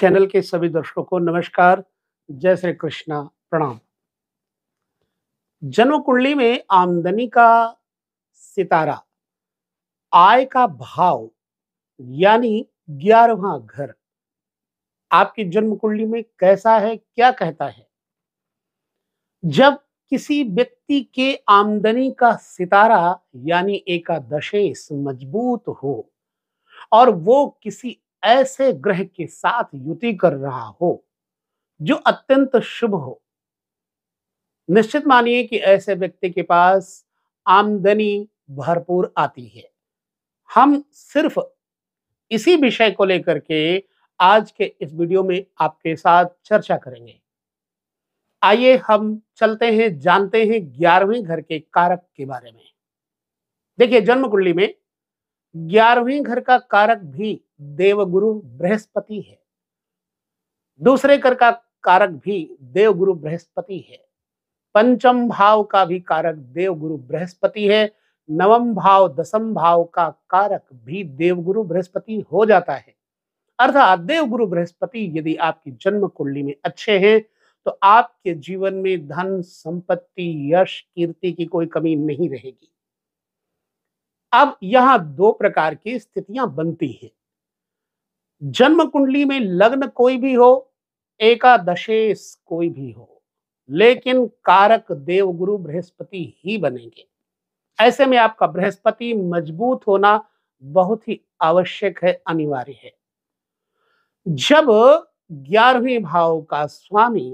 channel के सभी दर्शकों को नमस्कार जय श्री कृष्णा प्रणाम जन्म कुंडली में आमदनी का सितारा आय का भाव यानी ग्यारहवा घर आपकी जन्म कुंडली में कैसा है क्या कहता है जब किसी व्यक्ति के आमदनी का सितारा यानी एकादशेश मजबूत हो और वो किसी ऐसे ग्रह के साथ युति कर रहा हो जो अत्यंत शुभ हो निश्चित मानिए कि ऐसे व्यक्ति के पास आमदनी भरपूर आती है हम सिर्फ इसी विषय को लेकर के आज के इस वीडियो में आपके साथ चर्चा करेंगे आइए हम चलते हैं जानते हैं ग्यारहवें घर के कारक के बारे में देखिए जन्म कुंडली में ग्यारहवें घर का कारक भी देवगुरु बृहस्पति है दूसरे कर का कारक भी देवगुरु बृहस्पति है पंचम भाव का भी कारक देवगुरु बृहस्पति है नवम भाव दसम भाव का कारक भी देवगुरु बृहस्पति हो जाता है अर्थात देवगुरु बृहस्पति यदि आपकी जन्म कुंडली में अच्छे हैं तो आपके जीवन में धन संपत्ति यश कीर्ति की कोई कमी नहीं रहेगी अब यहां दो प्रकार की स्थितियां बनती हैं जन्म कुंडली में लग्न कोई भी हो एकादशेष कोई भी हो लेकिन कारक देवगुरु बृहस्पति ही बनेंगे ऐसे में आपका बृहस्पति मजबूत होना बहुत ही आवश्यक है अनिवार्य है जब ग्यारहवें भाव का स्वामी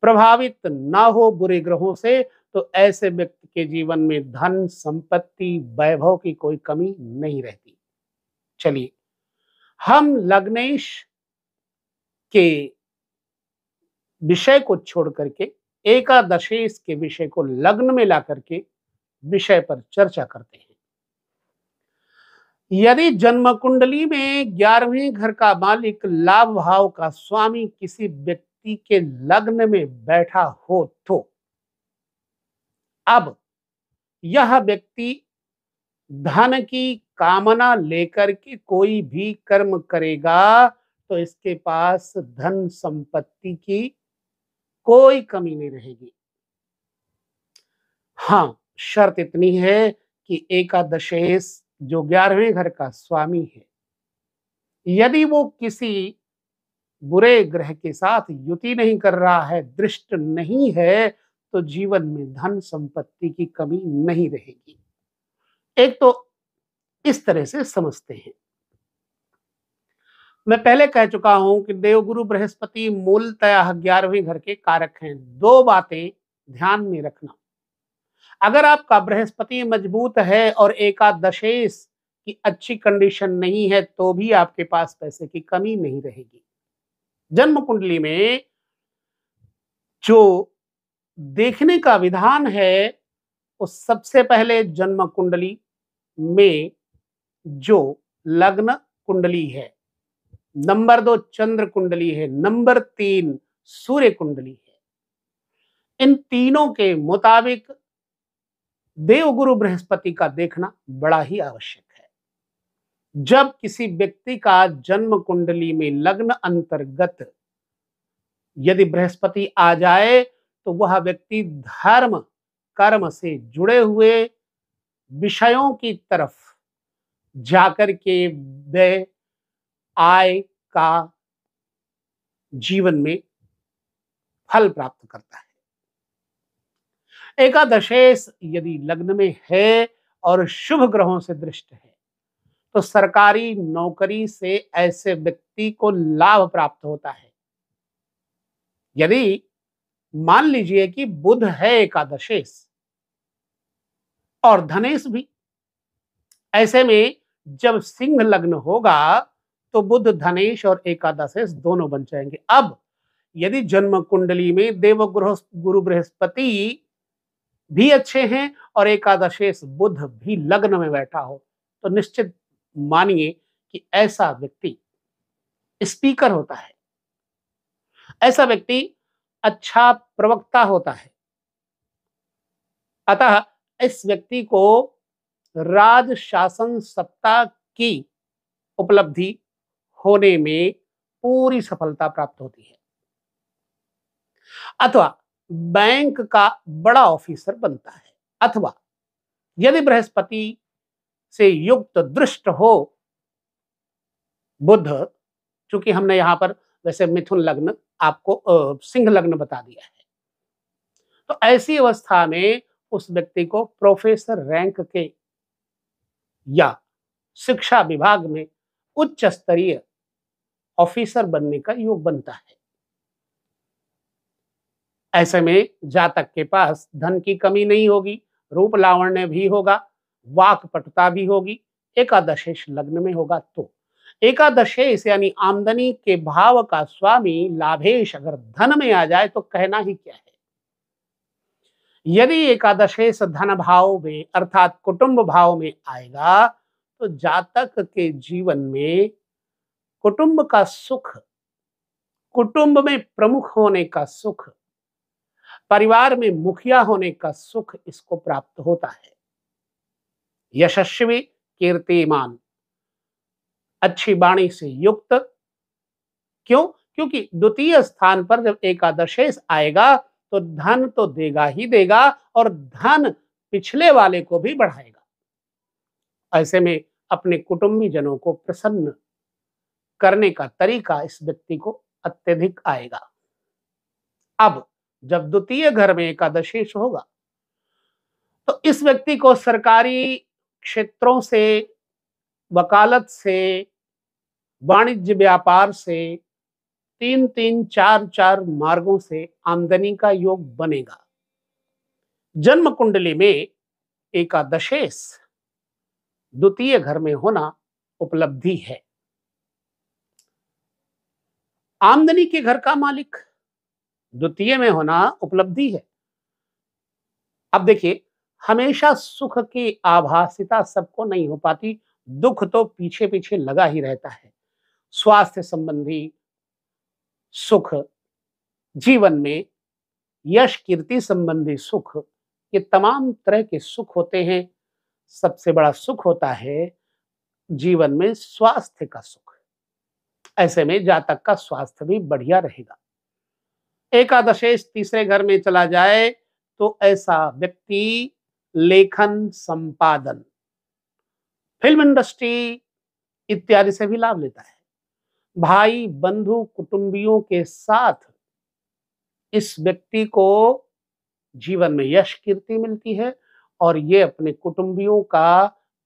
प्रभावित ना हो बुरे ग्रहों से तो ऐसे व्यक्ति के जीवन में धन संपत्ति वैभव की कोई कमी नहीं रहती चलिए हम लग्नेश के विषय को छोड़ करके एकादशेश के विषय को लग्न में ला करके विषय पर चर्चा करते हैं यदि जन्म कुंडली में ग्यारहवें घर का मालिक लाभ भाव का स्वामी किसी व्यक्ति के लग्न में बैठा हो तो अब यह व्यक्ति धन की कामना लेकर के कोई भी कर्म करेगा तो इसके पास धन संपत्ति की कोई कमी नहीं रहेगी हाँ शर्त इतनी है कि एकादशेश जो ग्यारहवें घर का स्वामी है यदि वो किसी बुरे ग्रह के साथ युति नहीं कर रहा है दृष्ट नहीं है तो जीवन में धन संपत्ति की कमी नहीं रहेगी एक तो इस तरह से समझते हैं मैं पहले कह चुका हूं कि देवगुरु बृहस्पति मूलतः ग्यारहवीं घर के कारक हैं दो बातें ध्यान में रखना अगर आपका बृहस्पति मजबूत है और एकादशेश की अच्छी कंडीशन नहीं है तो भी आपके पास पैसे की कमी नहीं रहेगी जन्म कुंडली में जो देखने का विधान है वो सबसे पहले जन्म कुंडली में जो लग्न कुंडली है नंबर दो चंद्र कुंडली है नंबर तीन सूर्य कुंडली है इन तीनों के मुताबिक देवगुरु बृहस्पति का देखना बड़ा ही आवश्यक है जब किसी व्यक्ति का जन्म कुंडली में लग्न अंतर्गत यदि बृहस्पति आ जाए तो वह व्यक्ति धर्म कर्म से जुड़े हुए विषयों की तरफ जाकर के व्यय आय का जीवन में फल प्राप्त करता है एकादशेश यदि लग्न में है और शुभ ग्रहों से दृष्ट है तो सरकारी नौकरी से ऐसे व्यक्ति को लाभ प्राप्त होता है यदि मान लीजिए कि बुध है एकादशेष और धनेश भी ऐसे में जब सिंह लग्न होगा तो बुद्ध धनेश और एकादशेश दोनों बन जाएंगे अब यदि जन्म कुंडली में देव ग्रह गुरु बृहस्पति भी अच्छे हैं और एकादशेश बुद्ध भी लग्न में बैठा हो तो निश्चित मानिए कि ऐसा व्यक्ति स्पीकर होता है ऐसा व्यक्ति अच्छा प्रवक्ता होता है अतः इस व्यक्ति को राज शासन सत्ता की उपलब्धि होने में पूरी सफलता प्राप्त होती है अथवा बैंक का बड़ा ऑफिसर बनता है अथवा यदि बृहस्पति से युक्त दृष्ट हो बुद्ध चूंकि हमने यहां पर वैसे मिथुन लग्न आपको सिंह लग्न बता दिया है तो ऐसी अवस्था में उस व्यक्ति को प्रोफेसर रैंक के या शिक्षा विभाग में उच्च स्तरीय ऑफिसर बनने का योग बनता है ऐसे में जातक के पास धन की कमी नहीं होगी रूप लावण्य भी होगा वाक पटता भी होगी एकादशेश लग्न में होगा तो एकादशेश यानी आमदनी के भाव का स्वामी लाभेश अगर धन में आ जाए तो कहना ही क्या है यदि एकादशेश धन भाव में अर्थात कुटुंब भाव में आएगा तो जातक के जीवन में कुटुंब का सुख कुटुंब में प्रमुख होने का सुख परिवार में मुखिया होने का सुख इसको प्राप्त होता है यशस्वी कीर्तिमान अच्छी वाणी से युक्त क्यों क्योंकि द्वितीय स्थान पर जब एकादशेश आएगा तो धन तो देगा ही देगा और धन पिछले वाले को भी बढ़ाएगा ऐसे में अपने कुटुंबी जनों को प्रसन्न करने का तरीका इस व्यक्ति को अत्यधिक आएगा अब जब द्वितीय घर में एकादशी होगा तो इस व्यक्ति को सरकारी क्षेत्रों से वकालत से वाणिज्य व्यापार से तीन तीन चार चार मार्गों से आमदनी का योग बनेगा जन्म कुंडली में एकादशेश द्वितीय घर में होना उपलब्धि है आमदनी के घर का मालिक द्वितीय में होना उपलब्धि है अब देखिए हमेशा सुख की आभासिता सबको नहीं हो पाती दुख तो पीछे पीछे लगा ही रहता है स्वास्थ्य संबंधी सुख जीवन में यश कीर्ति संबंधी सुख ये तमाम तरह के सुख होते हैं सबसे बड़ा सुख होता है जीवन में स्वास्थ्य का सुख ऐसे में जातक का स्वास्थ्य भी बढ़िया रहेगा एकादशेश तीसरे घर में चला जाए तो ऐसा व्यक्ति लेखन संपादन फिल्म इंडस्ट्री इत्यादि से भी लाभ लेता है भाई बंधु कुटुंबियों के साथ इस व्यक्ति को जीवन में यश कीर्ति मिलती है और ये अपने कुटुंबियों का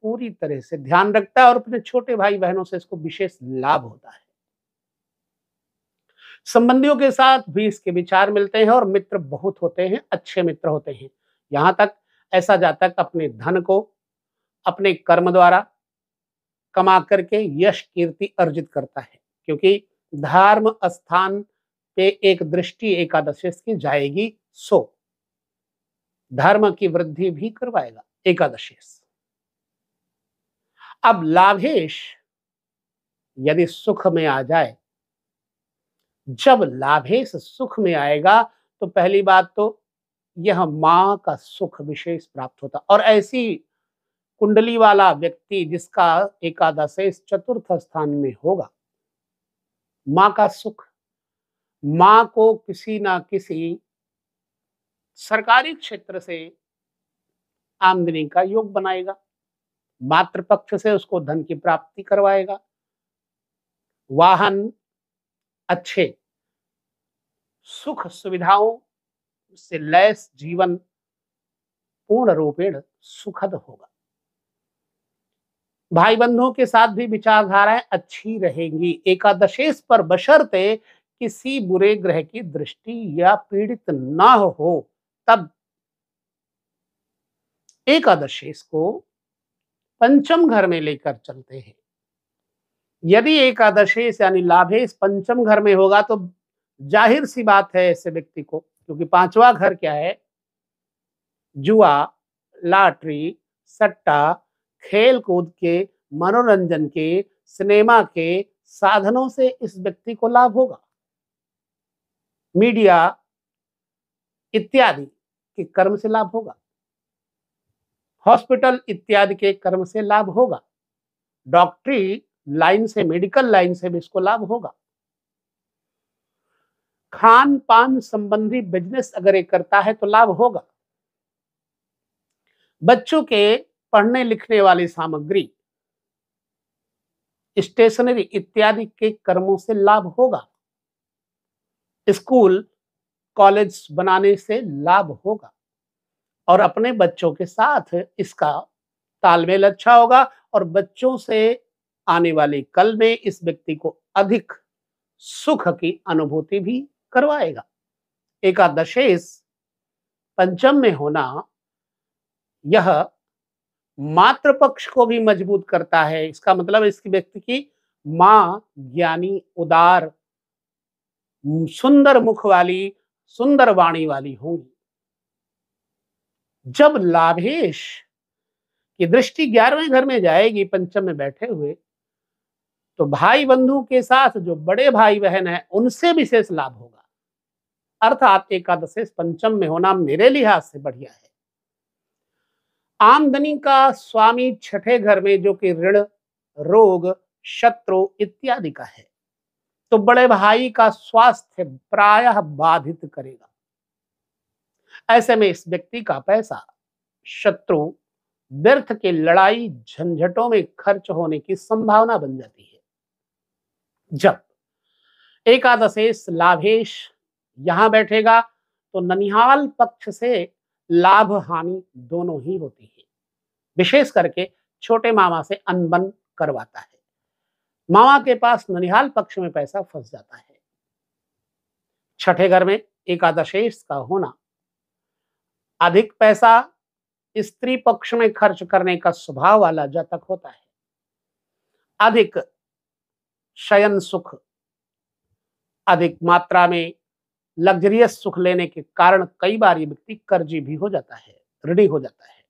पूरी तरह से ध्यान रखता है और अपने छोटे भाई बहनों से इसको विशेष लाभ होता है संबंधियों के साथ भी इसके विचार मिलते हैं और मित्र बहुत होते हैं अच्छे मित्र होते हैं यहां तक ऐसा जातक अपने धन को अपने कर्म द्वारा कमा करके यश कीर्ति अर्जित करता है क्योंकि धर्म स्थान पे एक दृष्टि एकादशी की जाएगी सो धर्म की वृद्धि भी करवाएगा एकादशेश अब लाभेश यदि सुख में आ जाए जब लाभेश सुख में आएगा तो पहली बात तो यह मां का सुख विशेष प्राप्त होता और ऐसी कुंडली वाला व्यक्ति जिसका एकादशेश चतुर्थ स्थान में होगा माँ का सुख माँ को किसी ना किसी सरकारी क्षेत्र से आमदनी का योग बनाएगा मातृपक्ष से उसको धन की प्राप्ति करवाएगा वाहन अच्छे सुख सुविधाओं से लैस जीवन पूर्ण रूपेण सुखद होगा भाई बंधुओं के साथ भी विचारधाराएं अच्छी रहेंगी एकादशेश पर बशर्ते किसी बुरे ग्रह की दृष्टि या पीड़ित ना हो तब एकादशेश को पंचम घर में लेकर चलते हैं यदि एकादशेष यानी लाभेश पंचम घर में होगा तो जाहिर सी बात है ऐसे व्यक्ति को क्योंकि पांचवा घर क्या है जुआ लाटरी सट्टा खेल कूद के मनोरंजन के सिनेमा के साधनों से इस व्यक्ति को लाभ होगा मीडिया इत्यादि के कर्म से लाभ होगा हॉस्पिटल इत्यादि के कर्म से लाभ होगा डॉक्टरी लाइन से मेडिकल लाइन से भी इसको लाभ होगा खान पान संबंधी बिजनेस अगर ये करता है तो लाभ होगा बच्चों के पढ़ने लिखने वाली सामग्री स्टेशनरी इत्यादि के कर्मों से लाभ होगा स्कूल कॉलेज बनाने से लाभ होगा और अपने बच्चों के साथ इसका तालमेल अच्छा होगा और बच्चों से आने वाले कल में इस व्यक्ति को अधिक सुख की अनुभूति भी करवाएगा एकादशेष पंचम में होना यह मात्र पक्ष को भी मजबूत करता है इसका मतलब इस व्यक्ति की माँ ज्ञानी उदार सुंदर मुख वाली सुंदर वाणी वाली होंगी जब लाभेश की दृष्टि ग्यारहवें घर में जाएगी पंचम में बैठे हुए तो भाई बंधु के साथ जो बड़े भाई बहन है उनसे विशेष लाभ होगा अर्थात एकादशेश पंचम में होना मेरे लिहाज से बढ़िया है आमदनी का स्वामी छठे घर में जो कि ऋण रोग शत्रु इत्यादि का है तो बड़े भाई का स्वास्थ्य प्रायः बाधित करेगा ऐसे में इस व्यक्ति का पैसा शत्रु व्यर्थ के लड़ाई झंझटों में खर्च होने की संभावना बन जाती है जब एकादशेश लाभेश यहां बैठेगा तो ननिहाल पक्ष से लाभ हानि दोनों ही होती है विशेष करके छोटे मामा से अनबन करवाता है मामा के पास ननिहाल पक्ष में पैसा फंस जाता है छठे घर में एकादशेष का होना अधिक पैसा स्त्री पक्ष में खर्च करने का स्वभाव वाला जातक होता है अधिक शयन सुख अधिक मात्रा में लग्जरियस सुख लेने के कारण कई बार ये व्यक्ति कर्जी भी हो जाता है ऋणी हो जाता है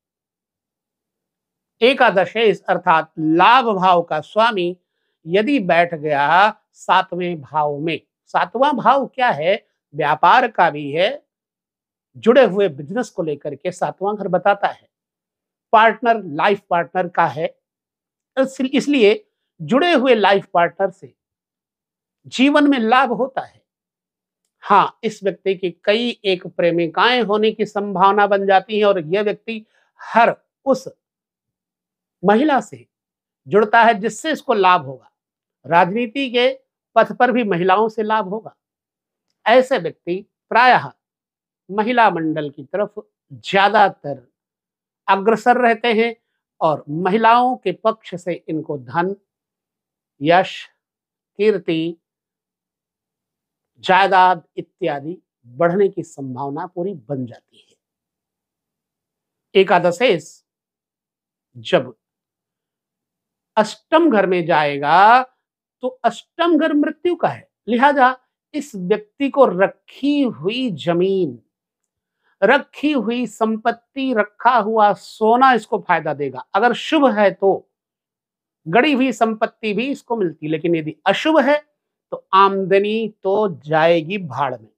एकादश अर्थात लाभ भाव का स्वामी यदि बैठ गया सातवें भाव में सातवां भाव क्या है व्यापार का भी है जुड़े हुए बिजनेस को लेकर के सातवां घर बताता है पार्टनर लाइफ पार्टनर का है इसलिए जुड़े हुए लाइफ पार्टनर से जीवन में लाभ होता है हाँ इस व्यक्ति की कई एक प्रेमिकाएं होने की संभावना बन जाती है और यह व्यक्ति हर उस महिला से जुड़ता है जिससे इसको लाभ होगा राजनीति के पथ पर भी महिलाओं से लाभ होगा ऐसे व्यक्ति प्रायः महिला मंडल की तरफ ज्यादातर अग्रसर रहते हैं और महिलाओं के पक्ष से इनको धन यश कीर्ति जायदाद इत्यादि बढ़ने की संभावना पूरी बन जाती है एकादशेष जब अष्टम घर में जाएगा तो अष्टम घर मृत्यु का है लिहाजा इस व्यक्ति को रखी हुई जमीन रखी हुई संपत्ति रखा हुआ सोना इसको फायदा देगा अगर शुभ है तो गड़ी हुई संपत्ति भी इसको मिलती लेकिन यदि अशुभ है तो आमदनी तो जाएगी भाड़ में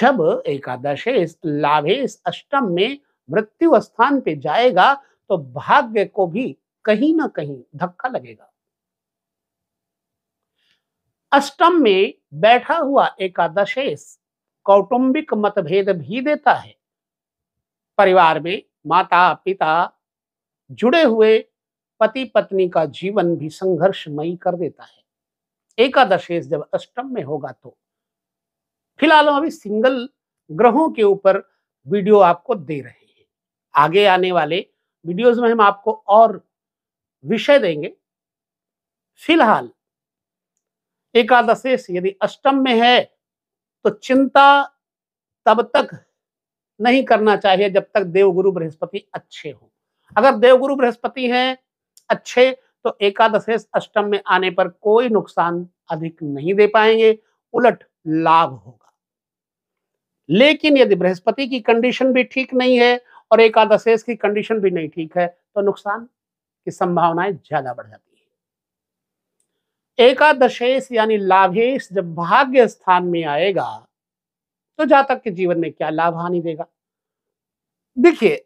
जब एकादशेश लाभेश अष्टम में मृत्यु स्थान पे जाएगा तो भाग्य को भी कहीं ना कहीं धक्का लगेगा अष्टम में बैठा हुआ एकादशेश कौटुंबिक मतभेद भी देता है परिवार में माता पिता जुड़े हुए पति पत्नी का जीवन भी संघर्षमयी कर देता है एकादशेष जब अष्टम में होगा तो फिलहाल हम अभी सिंगल ग्रहों के ऊपर वीडियो आपको दे रहे हैं आगे आने वाले वीडियोस में हम आपको और विषय देंगे फिलहाल एकादशेष यदि अष्टम में है तो चिंता तब तक नहीं करना चाहिए जब तक देवगुरु बृहस्पति अच्छे हों अगर देवगुरु बृहस्पति हैं अच्छे तो एकादशेश अष्टम में आने पर कोई नुकसान अधिक नहीं दे पाएंगे उलट लाभ होगा लेकिन यदि बृहस्पति की कंडीशन भी ठीक नहीं है और एकादशेष की कंडीशन भी नहीं ठीक है तो नुकसान की संभावनाएं ज्यादा बढ़ जाती है एकादशेश यानी लाभेश जब भाग्य स्थान में आएगा तो जातक के जीवन में क्या लाभ हानि देगा देखिए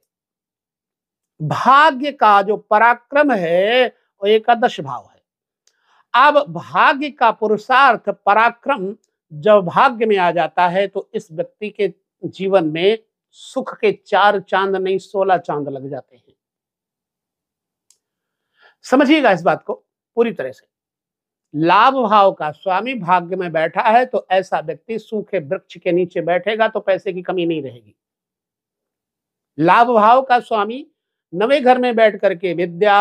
भाग्य का जो पराक्रम है वो एकादश भाव है अब भाग्य का पुरुषार्थ पराक्रम जब भाग्य में आ जाता है तो इस व्यक्ति के जीवन में सुख के चार चांद नहीं सोलह चांद लग जाते हैं समझिएगा इस बात को पूरी तरह से लाभ भाव का स्वामी भाग्य में बैठा है तो ऐसा व्यक्ति सूखे वृक्ष के नीचे बैठेगा तो पैसे की कमी नहीं रहेगी लाभ भाव का स्वामी नवे घर में बैठ करके विद्या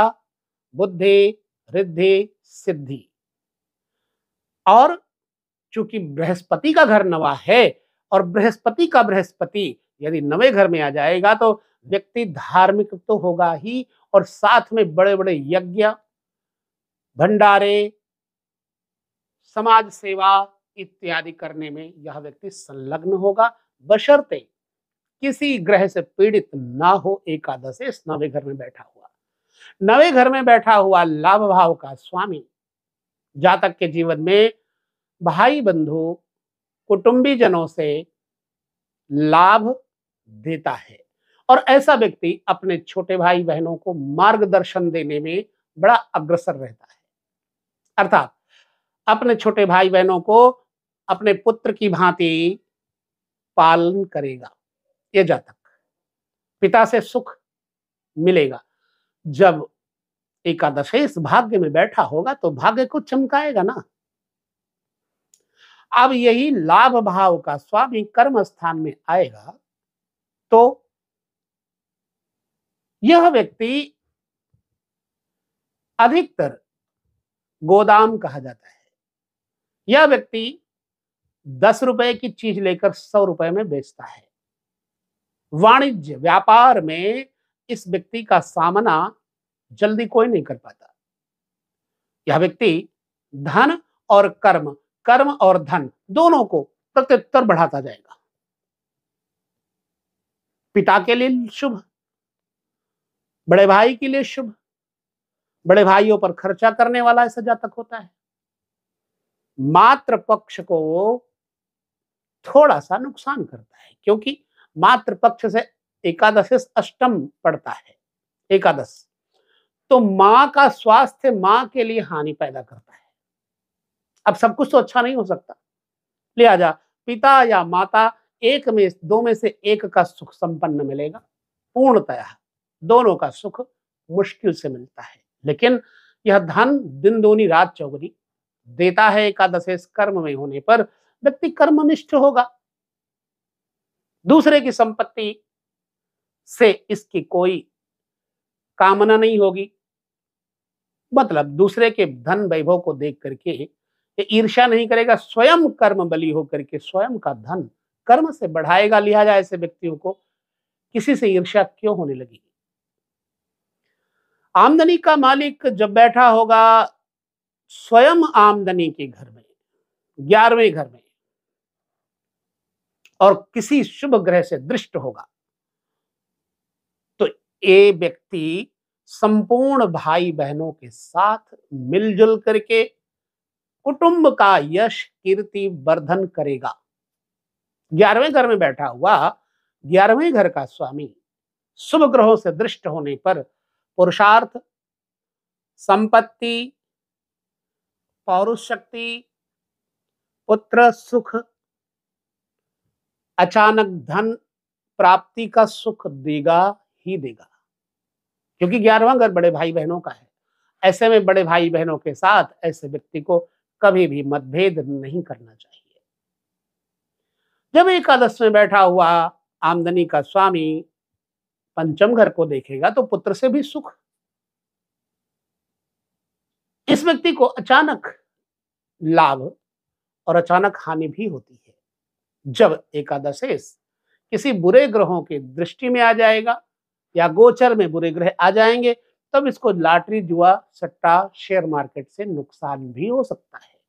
बुद्धि रिद्धि सिद्धि और चूंकि बृहस्पति का घर नवा है और बृहस्पति का बृहस्पति यदि नवे घर में आ जाएगा तो व्यक्ति धार्मिक तो होगा ही और साथ में बड़े बड़े यज्ञ भंडारे समाज सेवा इत्यादि करने में यह व्यक्ति संलग्न होगा बशर्ते किसी ग्रह से पीड़ित ना हो एकादश इस नवे घर में बैठा हुआ नवे घर में बैठा हुआ लाभ भाव का स्वामी जातक के जीवन में भाई बंधु कुटुंबी जनों से लाभ देता है और ऐसा व्यक्ति अपने छोटे भाई बहनों को मार्गदर्शन देने में बड़ा अग्रसर रहता है अर्थात अपने छोटे भाई बहनों को अपने पुत्र की भांति पालन करेगा ये जातक पिता से सुख मिलेगा जब एकादशेष भाग्य में बैठा होगा तो भाग्य को चमकाएगा ना अब यही लाभ भाव का स्वामी कर्म स्थान में आएगा तो यह व्यक्ति अधिकतर गोदाम कहा जाता है यह व्यक्ति दस रुपए की चीज लेकर सौ रुपए में बेचता है वाणिज्य व्यापार में इस व्यक्ति का सामना जल्दी कोई नहीं कर पाता यह व्यक्ति धन और कर्म कर्म और धन दोनों को प्रत्युत्तर बढ़ाता जाएगा पिता के लिए शुभ बड़े भाई के लिए शुभ बड़े भाइयों पर खर्चा करने वाला ऐसा जातक होता है मात्र पक्ष को थोड़ा सा नुकसान करता है क्योंकि मात्र पक्ष से एकादश अष्टम पड़ता है एकादश तो माँ का स्वास्थ्य माँ के लिए हानि पैदा करता है अब सब कुछ तो अच्छा नहीं हो सकता लिहाजा पिता या माता एक में दो में से एक का सुख संपन्न मिलेगा पूर्णतया दोनों का सुख मुश्किल से मिलता है लेकिन यह धन दिन दोनी रात चौगनी देता है एकादशेष कर्म में होने पर व्यक्ति कर्मनिष्ठ होगा दूसरे की संपत्ति से इसकी कोई कामना नहीं होगी मतलब दूसरे के धन वैभव को देख करके ये ईर्षा नहीं करेगा स्वयं कर्म बली होकर के स्वयं का धन कर्म से बढ़ाएगा लिहाजा ऐसे व्यक्तियों को किसी से ईर्षा क्यों होने लगी आमदनी का मालिक जब बैठा होगा स्वयं आमदनी के घर में ग्यारहवें घर में और किसी शुभ ग्रह से दृष्ट होगा तो ये व्यक्ति संपूर्ण भाई बहनों के साथ मिलजुल करके कुटुंब का यश कीर्ति वर्धन करेगा ग्यारहवें घर में बैठा हुआ ग्यारहवें घर का स्वामी शुभ ग्रहों से दृष्ट होने पर पुरुषार्थ संपत्ति पौरुष शक्ति पुत्र सुख अचानक धन प्राप्ति का सुख देगा ही देगा क्योंकि ग्यारहवा घर बड़े भाई बहनों का है ऐसे में बड़े भाई बहनों के साथ ऐसे व्यक्ति को कभी भी मतभेद नहीं करना चाहिए जब एकादश में बैठा हुआ आमदनी का स्वामी पंचम घर को देखेगा तो पुत्र से भी सुख इस व्यक्ति को अचानक लाभ और अचानक हानि भी होती है जब एकादशेश किसी बुरे ग्रहों के दृष्टि में आ जाएगा या गोचर में बुरे ग्रह आ जाएंगे तब इसको लॉटरी जुआ सट्टा शेयर मार्केट से नुकसान भी हो सकता है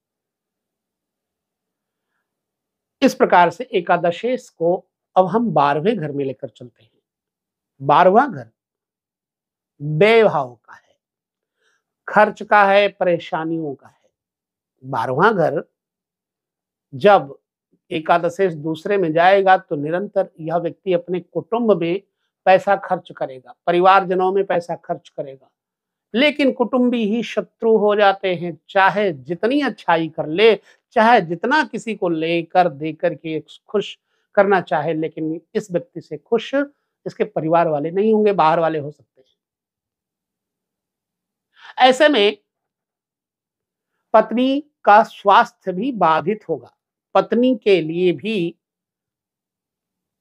इस प्रकार से एकादशेश को अब हम बारहवें घर में लेकर चलते हैं बारहवा घर बेभाव का है खर्च का है परेशानियों का है बारहवा घर जब एकादशेष दूसरे में जाएगा तो निरंतर यह व्यक्ति अपने कुटुंब में पैसा खर्च करेगा परिवारजनों में पैसा खर्च करेगा लेकिन कुटुंबी ही शत्रु हो जाते हैं चाहे जितनी अच्छाई कर ले चाहे जितना किसी को लेकर देकर के खुश करना चाहे लेकिन इस व्यक्ति से खुश इसके परिवार वाले नहीं होंगे बाहर वाले हो सकते हैं ऐसे में पत्नी का स्वास्थ्य भी बाधित होगा पत्नी के लिए भी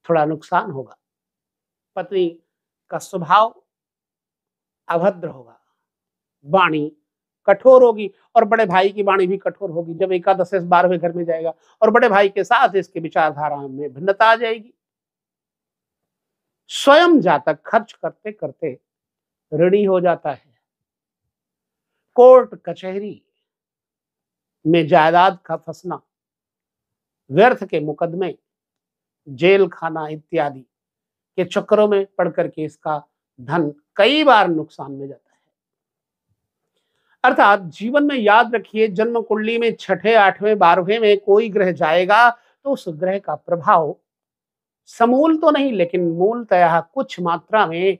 थोड़ा नुकसान होगा पत्नी का स्वभाव अभद्र होगा वाणी कठोर होगी और बड़े भाई की वाणी भी कठोर होगी जब एकादश से बारहवें घर में जाएगा और बड़े भाई के साथ इसके विचारधारा में भिन्नता आ जाएगी स्वयं जातक खर्च करते करते ऋणी हो जाता है कोर्ट कचहरी में जायदाद का फंसना व्यर्थ के मुकदमे जेल खाना इत्यादि के चक्रों में पड़ करके इसका धन कई बार नुकसान में जाता है अर्थात जीवन में याद रखिए जन्म कुंडली में छठे आठवें बारहवें में कोई ग्रह जाएगा तो उस ग्रह का प्रभाव समूल तो नहीं लेकिन मूलतया कुछ मात्रा में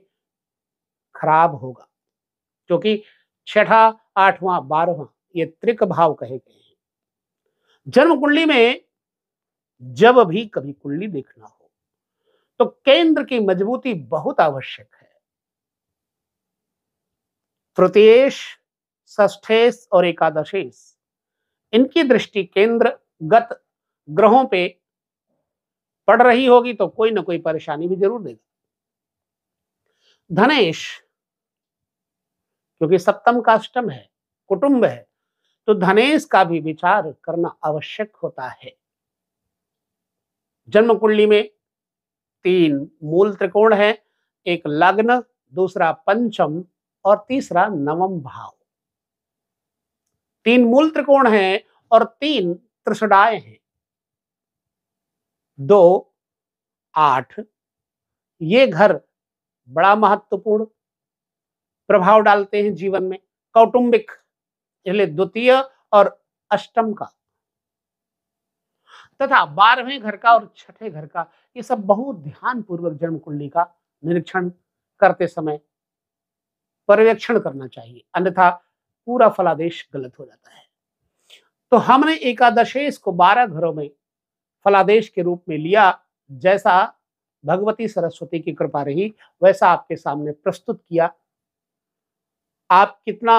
खराब होगा क्योंकि छठा आठवां बारहवां ये त्रिक भाव कहे गए हैं जन्म कुंडली में जब भी कभी कुंडली देखना हो तो केंद्र की मजबूती बहुत आवश्यक है तृतीयेश ष्ठेश और एकादशेश इनकी दृष्टि केंद्र गत ग्रहों पे पड़ रही होगी तो कोई ना कोई परेशानी भी जरूर देगी धनेश क्योंकि सप्तम का अष्टम है कुटुंब है तो धनेश का भी विचार करना आवश्यक होता है जन्म कुंडली में तीन मूल त्रिकोण है एक लग्न दूसरा पंचम और तीसरा नवम भाव तीन मूल त्रिकोण है और तीन त्रिशडाए हैं दो आठ ये घर बड़ा महत्वपूर्ण प्रभाव डालते हैं जीवन में कौटुंबिक इसलिए द्वितीय और अष्टम का तथा बारहवें घर का और छठे घर का ये सब बहुत ध्यान पूर्वक जन्म कुंडली का निरीक्षण करते समय पर्यवेक्षण करना चाहिए अन्यथा पूरा फलादेश गलत हो जाता है तो हमने एकादशेश को बारह घरों में फलादेश के रूप में लिया जैसा भगवती सरस्वती की कृपा रही वैसा आपके सामने प्रस्तुत किया आप कितना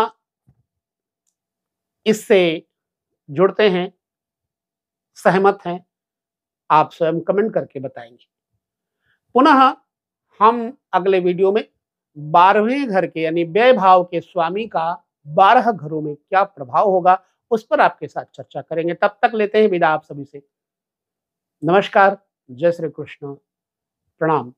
इससे जुड़ते हैं सहमत हैं आप स्वयं कमेंट करके बताएंगे पुनः हम अगले वीडियो में बारहवें घर के यानी व्यय भाव के स्वामी का बारह घरों में क्या प्रभाव होगा उस पर आपके साथ चर्चा करेंगे तब तक लेते हैं विदा आप सभी से नमस्कार जय श्री कृष्ण प्रणाम